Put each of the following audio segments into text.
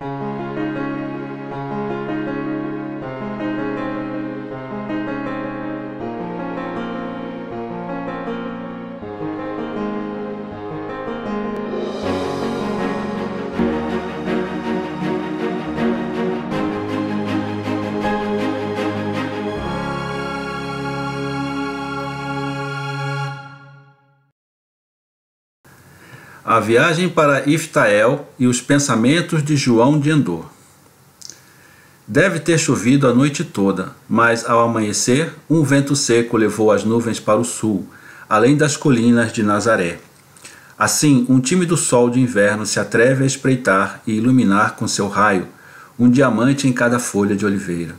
Thank you. A viagem para Iftael e os pensamentos de João de Endor. Deve ter chovido a noite toda, mas ao amanhecer, um vento seco levou as nuvens para o sul, além das colinas de Nazaré. Assim, um tímido sol de inverno se atreve a espreitar e iluminar com seu raio um diamante em cada folha de oliveira.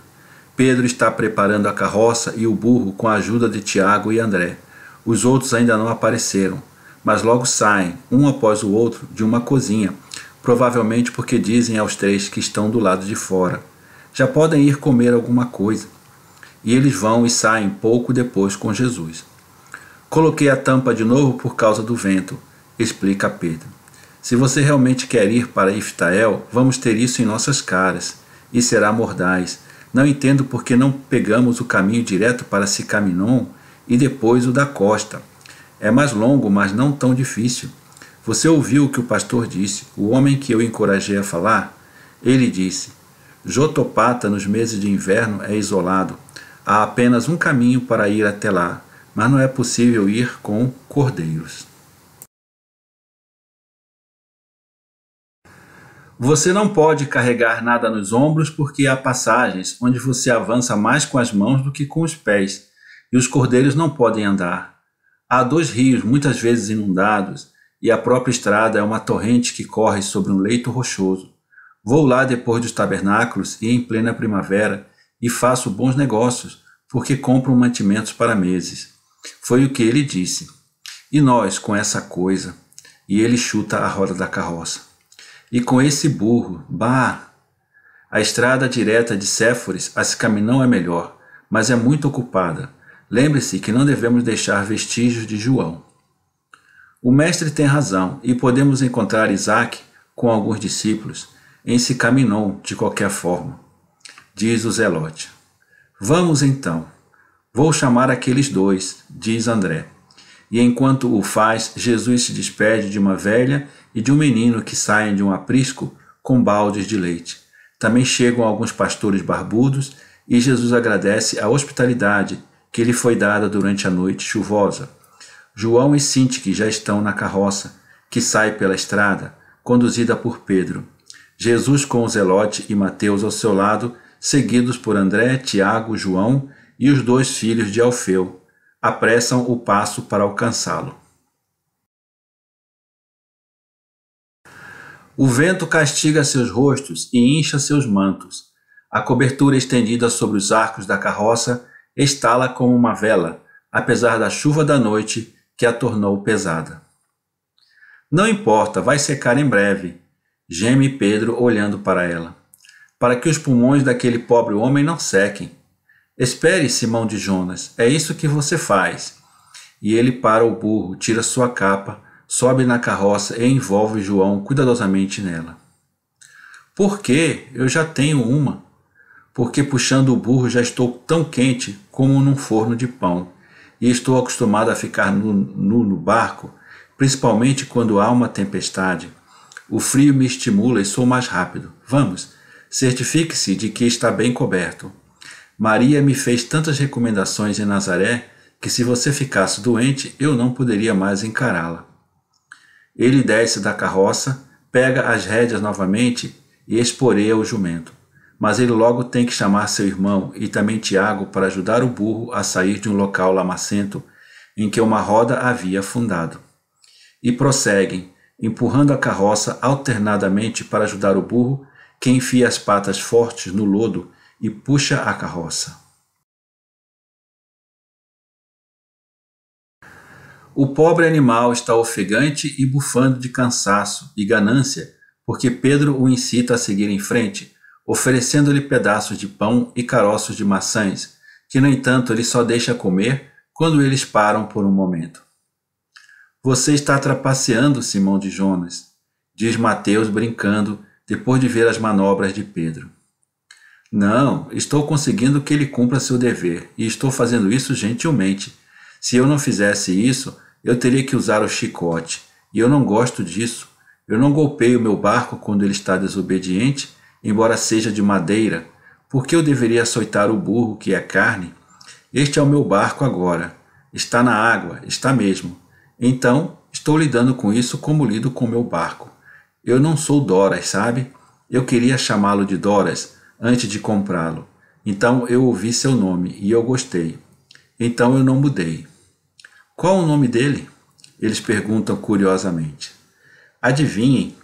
Pedro está preparando a carroça e o burro com a ajuda de Tiago e André. Os outros ainda não apareceram mas logo saem, um após o outro, de uma cozinha, provavelmente porque dizem aos três que estão do lado de fora. Já podem ir comer alguma coisa. E eles vão e saem pouco depois com Jesus. Coloquei a tampa de novo por causa do vento, explica Pedro. Se você realmente quer ir para Iftael, vamos ter isso em nossas caras, e será mordaz. Não entendo por que não pegamos o caminho direto para Sicaminon e depois o da costa. É mais longo, mas não tão difícil. Você ouviu o que o pastor disse, o homem que eu encorajei a falar? Ele disse: Jotopata, nos meses de inverno, é isolado. Há apenas um caminho para ir até lá, mas não é possível ir com cordeiros. Você não pode carregar nada nos ombros porque há passagens onde você avança mais com as mãos do que com os pés, e os cordeiros não podem andar. Há dois rios, muitas vezes inundados, e a própria estrada é uma torrente que corre sobre um leito rochoso. Vou lá depois dos tabernáculos e em plena primavera, e faço bons negócios, porque compro mantimentos para meses. Foi o que ele disse. E nós, com essa coisa, e ele chuta a roda da carroça. E com esse burro, bah! A estrada direta de Séforis, a se caminhão é melhor, mas é muito ocupada. Lembre-se que não devemos deixar vestígios de João. O mestre tem razão e podemos encontrar Isaac com alguns discípulos em se caminhou de qualquer forma, diz o Zelote. Vamos então. Vou chamar aqueles dois, diz André. E enquanto o faz, Jesus se despede de uma velha e de um menino que saem de um aprisco com baldes de leite. Também chegam alguns pastores barbudos e Jesus agradece a hospitalidade que lhe foi dada durante a noite chuvosa. João e que já estão na carroça, que sai pela estrada, conduzida por Pedro. Jesus com Zelote e Mateus ao seu lado, seguidos por André, Tiago, João e os dois filhos de Alfeu, apressam o passo para alcançá-lo. O vento castiga seus rostos e incha seus mantos. A cobertura estendida sobre os arcos da carroça estala como uma vela, apesar da chuva da noite que a tornou pesada. Não importa, vai secar em breve, geme Pedro olhando para ela. Para que os pulmões daquele pobre homem não sequem. Espere, Simão de Jonas, é isso que você faz. E ele para o burro, tira sua capa, sobe na carroça e envolve João cuidadosamente nela. Por Eu já tenho uma porque puxando o burro já estou tão quente como num forno de pão, e estou acostumado a ficar nu, nu no barco, principalmente quando há uma tempestade. O frio me estimula e sou mais rápido. Vamos, certifique-se de que está bem coberto. Maria me fez tantas recomendações em Nazaré que se você ficasse doente, eu não poderia mais encará-la. Ele desce da carroça, pega as rédeas novamente e exporeia o jumento. Mas ele logo tem que chamar seu irmão e também Tiago para ajudar o burro a sair de um local lamacento em que uma roda havia afundado. E prosseguem, empurrando a carroça alternadamente para ajudar o burro, que enfia as patas fortes no lodo e puxa a carroça. O pobre animal está ofegante e bufando de cansaço e ganância, porque Pedro o incita a seguir em frente, oferecendo-lhe pedaços de pão e caroços de maçãs, que, no entanto, ele só deixa comer quando eles param por um momento. Você está trapaceando, Simão de Jonas, diz Mateus brincando depois de ver as manobras de Pedro. Não, estou conseguindo que ele cumpra seu dever e estou fazendo isso gentilmente. Se eu não fizesse isso, eu teria que usar o chicote e eu não gosto disso. Eu não golpeio meu barco quando ele está desobediente embora seja de madeira, por que eu deveria açoitar o burro, que é carne? Este é o meu barco agora. Está na água, está mesmo. Então, estou lidando com isso como lido com meu barco. Eu não sou Doras, sabe? Eu queria chamá-lo de Doras antes de comprá-lo. Então eu ouvi seu nome e eu gostei. Então eu não mudei. Qual o nome dele? Eles perguntam curiosamente. Adivinhem,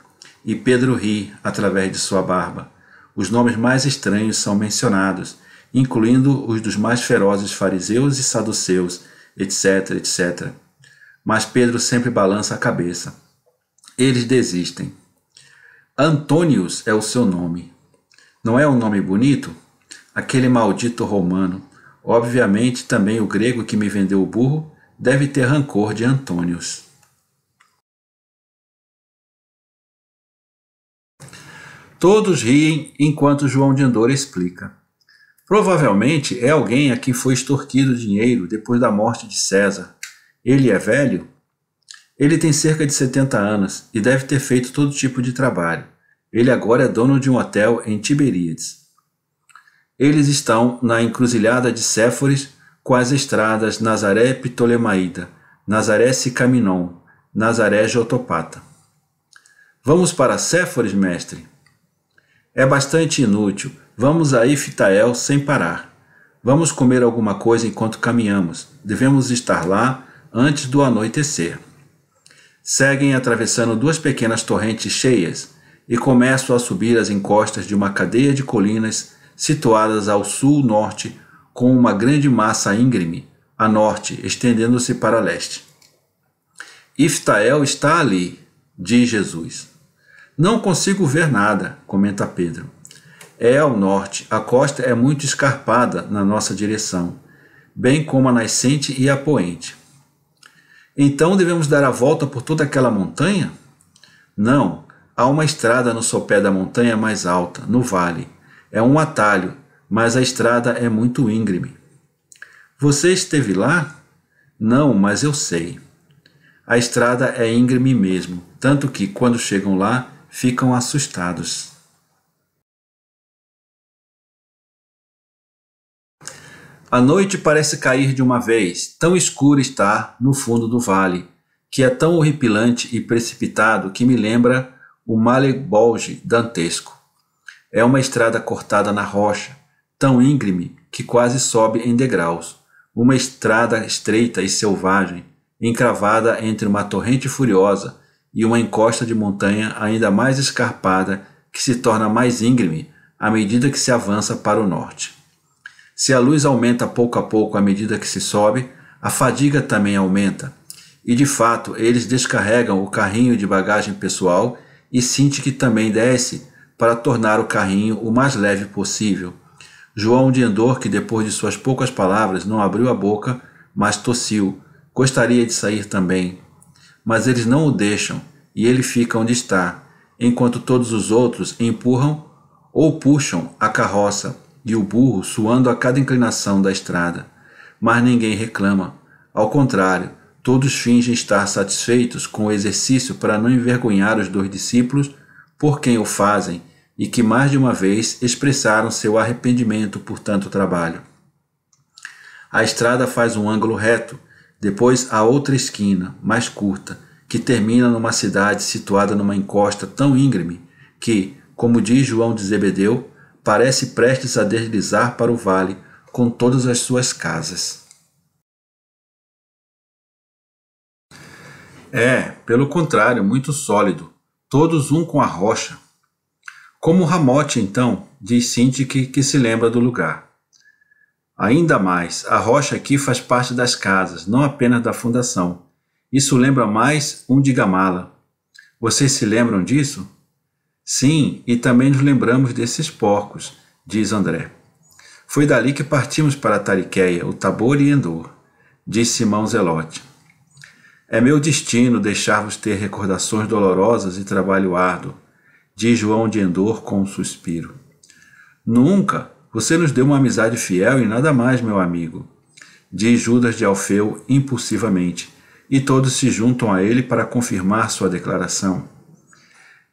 e Pedro ri através de sua barba. Os nomes mais estranhos são mencionados, incluindo os dos mais ferozes fariseus e saduceus, etc, etc. Mas Pedro sempre balança a cabeça. Eles desistem. Antônios é o seu nome. Não é um nome bonito? Aquele maldito romano, obviamente também o grego que me vendeu o burro, deve ter rancor de Antônios. Todos riem enquanto João de Andor explica. Provavelmente é alguém a quem foi extorquido dinheiro depois da morte de César. Ele é velho? Ele tem cerca de 70 anos e deve ter feito todo tipo de trabalho. Ele agora é dono de um hotel em Tiberíades. Eles estão na encruzilhada de Séforis com as estradas Nazaré Ptolemaida, Nazaré Sicaminon, Nazaré Jotopata. Vamos para Séforis, mestre? É bastante inútil. Vamos a Iftael, sem parar. Vamos comer alguma coisa enquanto caminhamos. Devemos estar lá antes do anoitecer. Seguem atravessando duas pequenas torrentes cheias e começam a subir as encostas de uma cadeia de colinas situadas ao sul-norte, com uma grande massa íngreme a norte, estendendo-se para leste. Iftael está ali, diz Jesus. Não consigo ver nada, comenta Pedro. É ao norte, a costa é muito escarpada na nossa direção, bem como a nascente e a poente. Então devemos dar a volta por toda aquela montanha? Não, há uma estrada no sopé da montanha mais alta, no vale. É um atalho, mas a estrada é muito íngreme. Você esteve lá? Não, mas eu sei. A estrada é íngreme mesmo, tanto que, quando chegam lá, ficam assustados. A noite parece cair de uma vez, tão escuro está no fundo do vale, que é tão horripilante e precipitado que me lembra o malebolge dantesco. É uma estrada cortada na rocha, tão íngreme que quase sobe em degraus, uma estrada estreita e selvagem, encravada entre uma torrente furiosa e uma encosta de montanha ainda mais escarpada que se torna mais íngreme à medida que se avança para o norte. Se a luz aumenta pouco a pouco à medida que se sobe, a fadiga também aumenta, e de fato eles descarregam o carrinho de bagagem pessoal e Cinti que também desce para tornar o carrinho o mais leve possível. João de Endor, que depois de suas poucas palavras não abriu a boca, mas tossiu, gostaria de sair também mas eles não o deixam e ele fica onde está, enquanto todos os outros empurram ou puxam a carroça e o burro suando a cada inclinação da estrada. Mas ninguém reclama. Ao contrário, todos fingem estar satisfeitos com o exercício para não envergonhar os dois discípulos por quem o fazem e que mais de uma vez expressaram seu arrependimento por tanto trabalho. A estrada faz um ângulo reto depois a outra esquina, mais curta, que termina numa cidade situada numa encosta tão íngreme que, como diz João de Zebedeu, parece prestes a deslizar para o vale com todas as suas casas. É, pelo contrário, muito sólido, todos um com a rocha. Como Ramote, então, diz Sintique que se lembra do lugar. Ainda mais, a rocha aqui faz parte das casas, não apenas da fundação. Isso lembra mais um de Gamala. Vocês se lembram disso? Sim, e também nos lembramos desses porcos, diz André. Foi dali que partimos para Tariqueia, o Tabor e Endor, diz Simão Zelote. É meu destino deixar-vos ter recordações dolorosas e trabalho árduo, diz João de Endor com um suspiro. Nunca, você nos deu uma amizade fiel e nada mais, meu amigo, diz Judas de Alfeu impulsivamente, e todos se juntam a ele para confirmar sua declaração.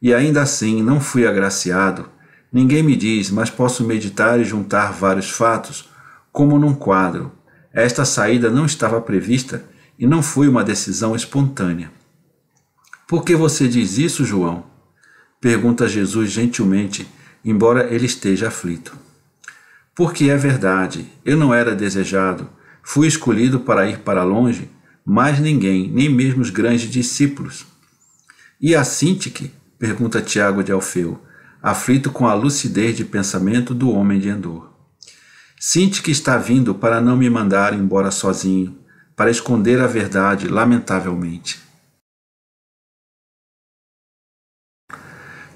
E ainda assim não fui agraciado. Ninguém me diz, mas posso meditar e juntar vários fatos, como num quadro. Esta saída não estava prevista e não foi uma decisão espontânea. Por que você diz isso, João? Pergunta Jesus gentilmente, embora ele esteja aflito. Porque é verdade, eu não era desejado, fui escolhido para ir para longe, mas ninguém, nem mesmo os grandes discípulos. E a Sintique? pergunta Tiago de Alfeu, aflito com a lucidez de pensamento do homem de Endor. Sinte que está vindo para não me mandar embora sozinho, para esconder a verdade, lamentavelmente.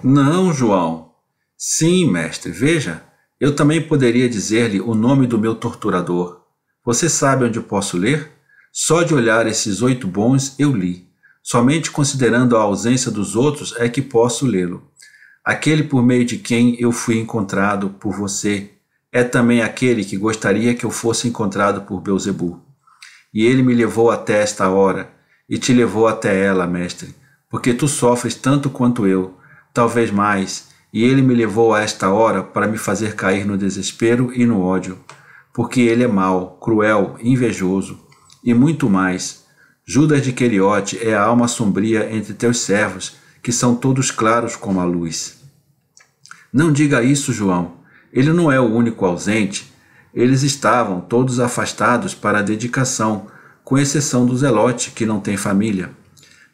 Não, João. Sim, mestre, veja, eu também poderia dizer-lhe o nome do meu torturador. Você sabe onde posso ler? Só de olhar esses oito bons eu li. Somente considerando a ausência dos outros é que posso lê-lo. Aquele por meio de quem eu fui encontrado por você é também aquele que gostaria que eu fosse encontrado por Beuzebu. E ele me levou até esta hora, e te levou até ela, mestre, porque tu sofres tanto quanto eu, talvez mais, e ele me levou a esta hora para me fazer cair no desespero e no ódio, porque ele é mau, cruel, invejoso, e muito mais. Judas de Queriote é a alma sombria entre teus servos, que são todos claros como a luz. Não diga isso, João. Ele não é o único ausente. Eles estavam todos afastados para a dedicação, com exceção do Zelote, que não tem família.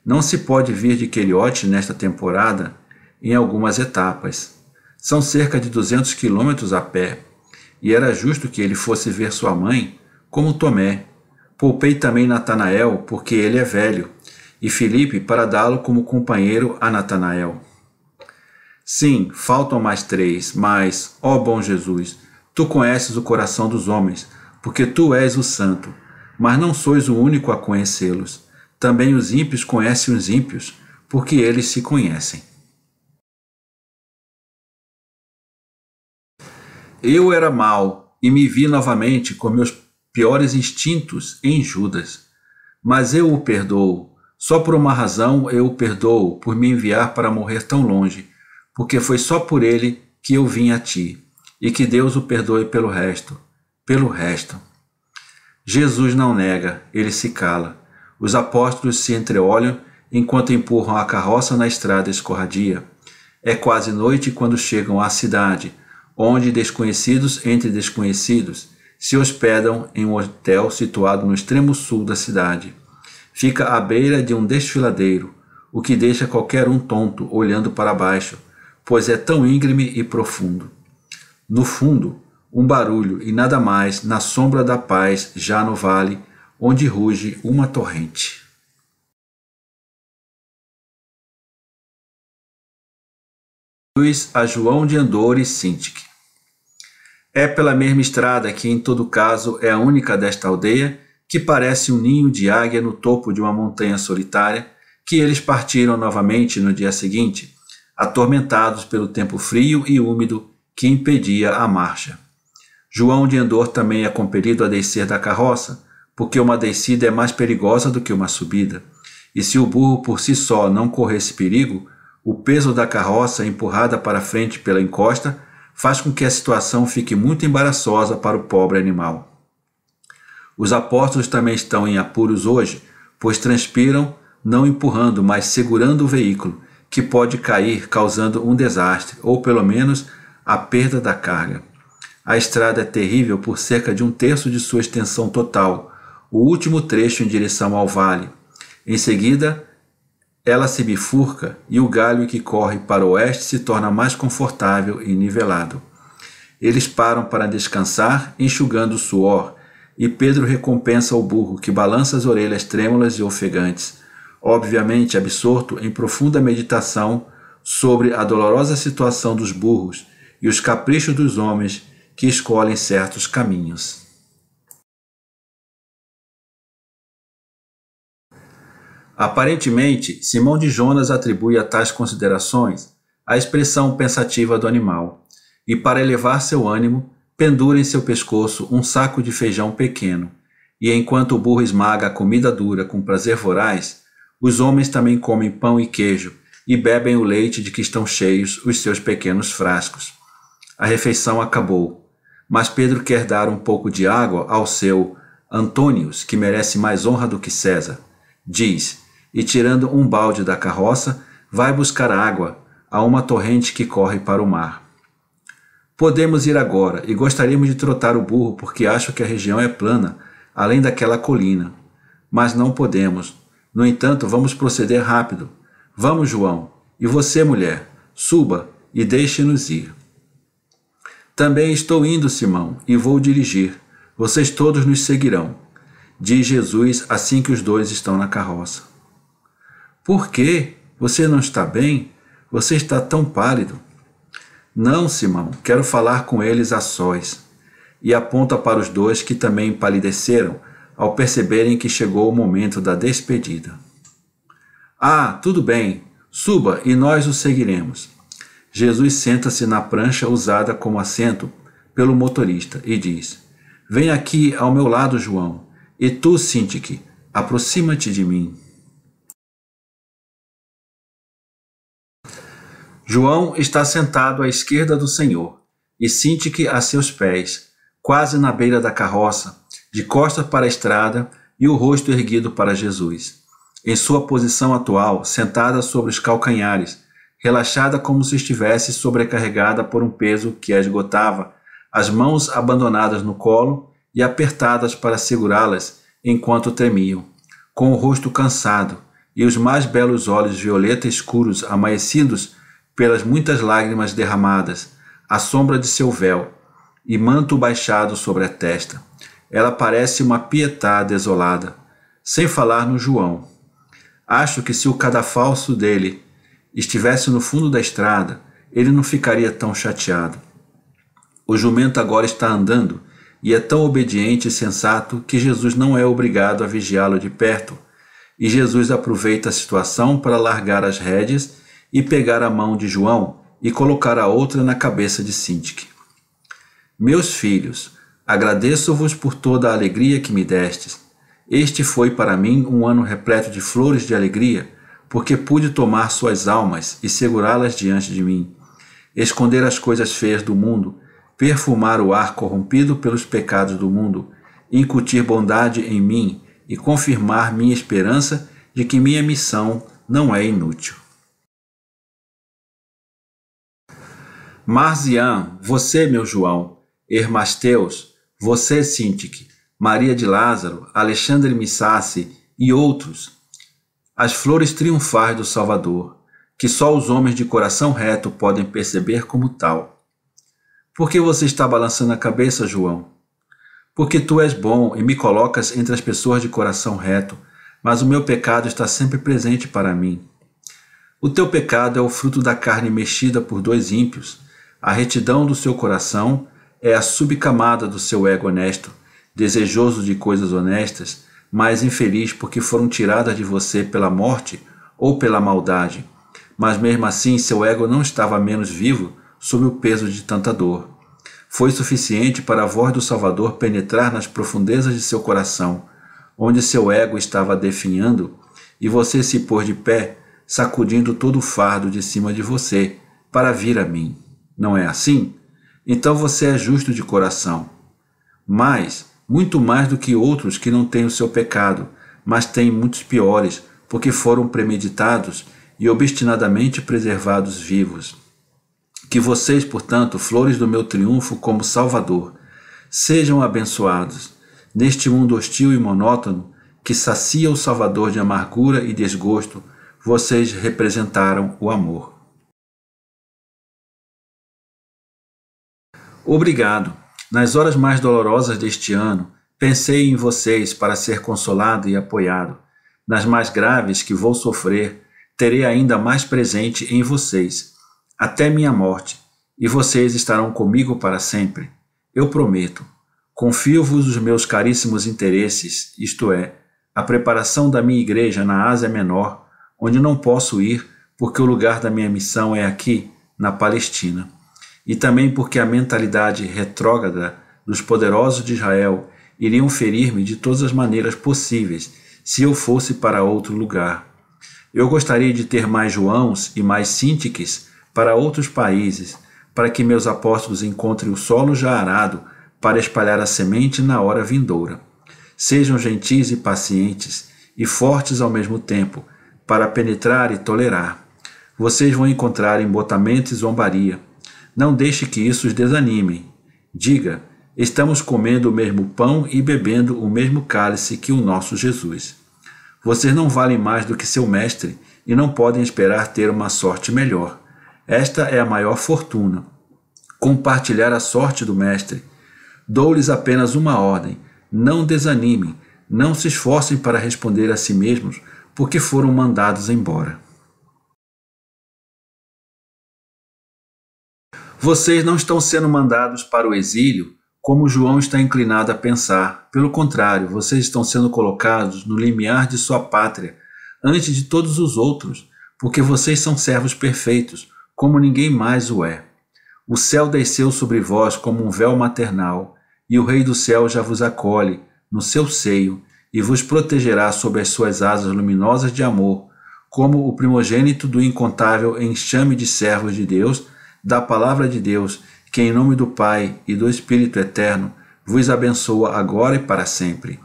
Não se pode vir de Queriote nesta temporada, em algumas etapas. São cerca de 200 quilômetros a pé, e era justo que ele fosse ver sua mãe, como Tomé. Poupei também Natanael, porque ele é velho, e Felipe para dá-lo como companheiro a Natanael. Sim, faltam mais três, mas, ó bom Jesus, tu conheces o coração dos homens, porque tu és o santo, mas não sois o único a conhecê-los. Também os ímpios conhecem os ímpios, porque eles se conhecem. Eu era mau e me vi novamente com meus piores instintos em Judas. Mas eu o perdoo. Só por uma razão eu o perdoo por me enviar para morrer tão longe, porque foi só por ele que eu vim a ti. E que Deus o perdoe pelo resto, pelo resto. Jesus não nega, ele se cala. Os apóstolos se entreolham enquanto empurram a carroça na estrada escorradia. É quase noite quando chegam à cidade onde desconhecidos entre desconhecidos se hospedam em um hotel situado no extremo sul da cidade. Fica à beira de um desfiladeiro, o que deixa qualquer um tonto olhando para baixo, pois é tão íngreme e profundo. No fundo, um barulho e nada mais na sombra da paz, já no vale, onde ruge uma torrente. Luiz a João de Andor e Sintique. É pela mesma estrada que, em todo caso, é a única desta aldeia, que parece um ninho de águia no topo de uma montanha solitária, que eles partiram novamente no dia seguinte, atormentados pelo tempo frio e úmido que impedia a marcha. João de Endor também é compelido a descer da carroça, porque uma descida é mais perigosa do que uma subida. E se o burro por si só não corresse perigo, o peso da carroça empurrada para frente pela encosta faz com que a situação fique muito embaraçosa para o pobre animal. Os apóstolos também estão em apuros hoje, pois transpiram, não empurrando, mas segurando o veículo, que pode cair, causando um desastre, ou pelo menos a perda da carga. A estrada é terrível por cerca de um terço de sua extensão total, o último trecho em direção ao vale. Em seguida, ela se bifurca e o galho que corre para o oeste se torna mais confortável e nivelado. Eles param para descansar, enxugando o suor, e Pedro recompensa o burro, que balança as orelhas trêmulas e ofegantes, obviamente absorto em profunda meditação sobre a dolorosa situação dos burros e os caprichos dos homens que escolhem certos caminhos. Aparentemente, Simão de Jonas atribui a tais considerações a expressão pensativa do animal, e para elevar seu ânimo, pendura em seu pescoço um saco de feijão pequeno, e enquanto o burro esmaga a comida dura com prazer voraz, os homens também comem pão e queijo e bebem o leite de que estão cheios os seus pequenos frascos. A refeição acabou, mas Pedro quer dar um pouco de água ao seu Antônios, que merece mais honra do que César. Diz: e, tirando um balde da carroça, vai buscar água a uma torrente que corre para o mar. Podemos ir agora e gostaríamos de trotar o burro porque acho que a região é plana, além daquela colina. Mas não podemos. No entanto, vamos proceder rápido. Vamos, João. E você, mulher, suba e deixe-nos ir. Também estou indo, Simão, e vou dirigir. Vocês todos nos seguirão, diz Jesus assim que os dois estão na carroça. Por que você não está bem? Você está tão pálido. Não, Simão, quero falar com eles a sós. E aponta para os dois que também empalideceram ao perceberem que chegou o momento da despedida. Ah, tudo bem, suba e nós o seguiremos. Jesus senta-se na prancha usada como assento pelo motorista e diz: Vem aqui ao meu lado, João, e tu, Sintik, aproxima-te de mim. João está sentado à esquerda do Senhor e sente que a seus pés, quase na beira da carroça, de costas para a estrada e o rosto erguido para Jesus. Em sua posição atual, sentada sobre os calcanhares, relaxada como se estivesse sobrecarregada por um peso que a esgotava, as mãos abandonadas no colo e apertadas para segurá-las enquanto tremiam, com o rosto cansado e os mais belos olhos violeta escuros amanhecidos pelas muitas lágrimas derramadas, a sombra de seu véu e manto baixado sobre a testa. Ela parece uma pietá desolada, sem falar no João. Acho que se o cadafalso dele estivesse no fundo da estrada, ele não ficaria tão chateado. O jumento agora está andando e é tão obediente e sensato que Jesus não é obrigado a vigiá-lo de perto. E Jesus aproveita a situação para largar as rédeas e pegar a mão de João e colocar a outra na cabeça de Sintique. Meus filhos, agradeço-vos por toda a alegria que me destes. Este foi para mim um ano repleto de flores de alegria, porque pude tomar suas almas e segurá-las diante de mim, esconder as coisas feias do mundo, perfumar o ar corrompido pelos pecados do mundo, incutir bondade em mim e confirmar minha esperança de que minha missão não é inútil. Marzian, você, meu João, Hermasteus, você, Sintique, Maria de Lázaro, Alexandre Missassi e outros, as flores triunfais do Salvador, que só os homens de coração reto podem perceber como tal. Por que você está balançando a cabeça, João? Porque tu és bom e me colocas entre as pessoas de coração reto, mas o meu pecado está sempre presente para mim. O teu pecado é o fruto da carne mexida por dois ímpios, a retidão do seu coração é a subcamada do seu ego honesto, desejoso de coisas honestas, mas infeliz porque foram tiradas de você pela morte ou pela maldade. Mas mesmo assim, seu ego não estava menos vivo sob o peso de tanta dor. Foi suficiente para a voz do Salvador penetrar nas profundezas de seu coração, onde seu ego estava definhando, e você se pôs de pé, sacudindo todo o fardo de cima de você, para vir a mim não é assim? Então você é justo de coração. Mais, muito mais do que outros que não têm o seu pecado, mas têm muitos piores, porque foram premeditados e obstinadamente preservados vivos. Que vocês, portanto, flores do meu triunfo como Salvador, sejam abençoados neste mundo hostil e monótono que sacia o Salvador de amargura e desgosto. Vocês representaram o amor. Obrigado. Nas horas mais dolorosas deste ano, pensei em vocês para ser consolado e apoiado. Nas mais graves que vou sofrer, terei ainda mais presente em vocês, até minha morte, e vocês estarão comigo para sempre. Eu prometo. Confio-vos os meus caríssimos interesses, isto é, a preparação da minha igreja na Ásia Menor, onde não posso ir porque o lugar da minha missão é aqui, na Palestina e também porque a mentalidade retrógrada dos poderosos de Israel iriam ferir-me de todas as maneiras possíveis se eu fosse para outro lugar. Eu gostaria de ter mais Joãos e mais Síntiques para outros países, para que meus apóstolos encontrem o solo já arado para espalhar a semente na hora vindoura. Sejam gentis e pacientes e fortes ao mesmo tempo, para penetrar e tolerar. Vocês vão encontrar embotamento e zombaria não deixe que isso os desanime. Diga: estamos comendo o mesmo pão e bebendo o mesmo cálice que o nosso Jesus. Vocês não valem mais do que seu mestre e não podem esperar ter uma sorte melhor. Esta é a maior fortuna. Compartilhar a sorte do mestre. Dou-lhes apenas uma ordem: não desanimem, não se esforcem para responder a si mesmos, porque foram mandados embora. Vocês não estão sendo mandados para o exílio como João está inclinado a pensar. Pelo contrário, vocês estão sendo colocados no limiar de sua pátria, antes de todos os outros, porque vocês são servos perfeitos, como ninguém mais o é. O céu desceu sobre vós como um véu maternal, e o Rei do céu já vos acolhe no seu seio e vos protegerá sob as suas asas luminosas de amor, como o primogênito do incontável enxame de servos de Deus da palavra de Deus, que em nome do Pai e do Espírito Eterno vos abençoa agora e para sempre.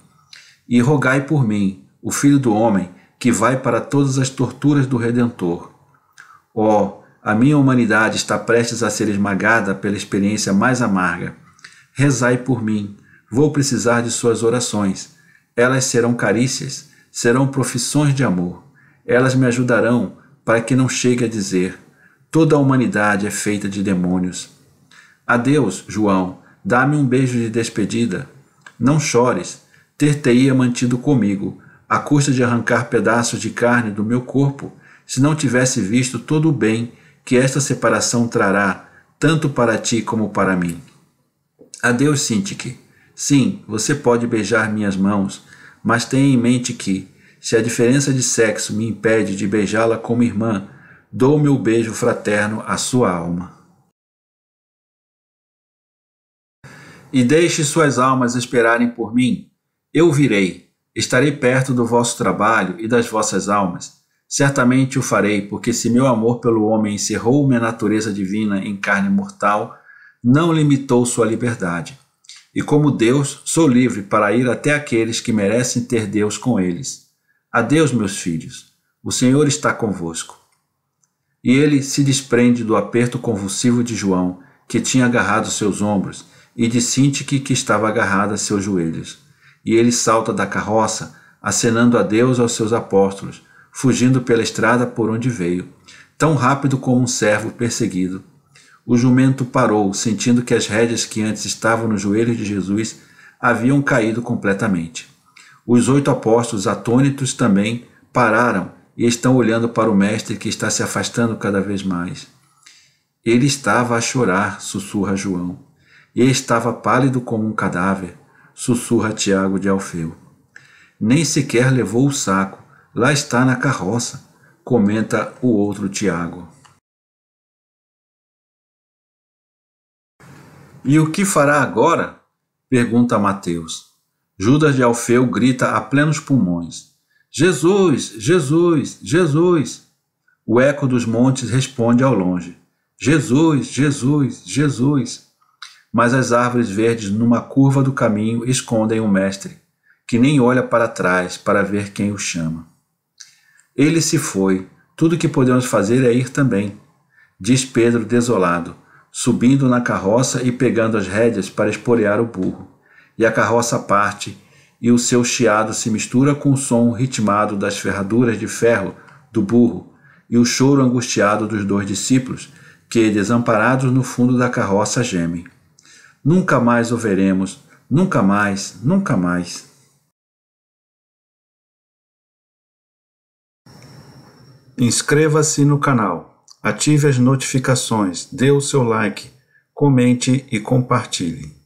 E rogai por mim, o Filho do Homem, que vai para todas as torturas do Redentor. Ó, oh, a minha humanidade está prestes a ser esmagada pela experiência mais amarga. Rezai por mim, vou precisar de suas orações. Elas serão carícias, serão profissões de amor. Elas me ajudarão para que não chegue a dizer: Toda a humanidade é feita de demônios. Adeus, João, dá-me um beijo de despedida. Não chores, ter-te-ia mantido comigo, a custa de arrancar pedaços de carne do meu corpo, se não tivesse visto todo o bem que esta separação trará, tanto para ti como para mim. Adeus, Sintique. Sim, você pode beijar minhas mãos, mas tenha em mente que, se a diferença de sexo me impede de beijá-la como irmã, dou meu beijo fraterno à sua alma. E deixe suas almas esperarem por mim. Eu virei, estarei perto do vosso trabalho e das vossas almas. Certamente o farei, porque se meu amor pelo homem encerrou minha natureza divina em carne mortal, não limitou sua liberdade. E como Deus, sou livre para ir até aqueles que merecem ter Deus com eles. Adeus, meus filhos. O Senhor está convosco. E ele se desprende do aperto convulsivo de João, que tinha agarrado seus ombros, e de Sinti que estava agarrada a seus joelhos. E ele salta da carroça, acenando a Deus aos seus apóstolos, fugindo pela estrada por onde veio, tão rápido como um servo perseguido. O jumento parou, sentindo que as rédeas que antes estavam nos joelhos de Jesus haviam caído completamente. Os oito apóstolos, atônitos também, pararam e estão olhando para o mestre que está se afastando cada vez mais. Ele estava a chorar, sussurra João, e estava pálido como um cadáver, sussurra Tiago de Alfeu. Nem sequer levou o saco, lá está na carroça, comenta o outro Tiago. E o que fará agora? pergunta Mateus. Judas de Alfeu grita a plenos pulmões. Jesus, Jesus, Jesus. O eco dos montes responde ao longe: Jesus, Jesus, Jesus. Mas as árvores verdes, numa curva do caminho, escondem o Mestre, que nem olha para trás para ver quem o chama. Ele se foi, tudo que podemos fazer é ir também, diz Pedro desolado, subindo na carroça e pegando as rédeas para esporear o burro. E a carroça parte e o seu chiado se mistura com o som ritmado das ferraduras de ferro do burro e o choro angustiado dos dois discípulos, que, desamparados no fundo da carroça, gemem. Nunca mais o veremos, nunca mais, nunca mais. Inscreva-se no canal, ative as notificações, dê o seu like, comente e compartilhe.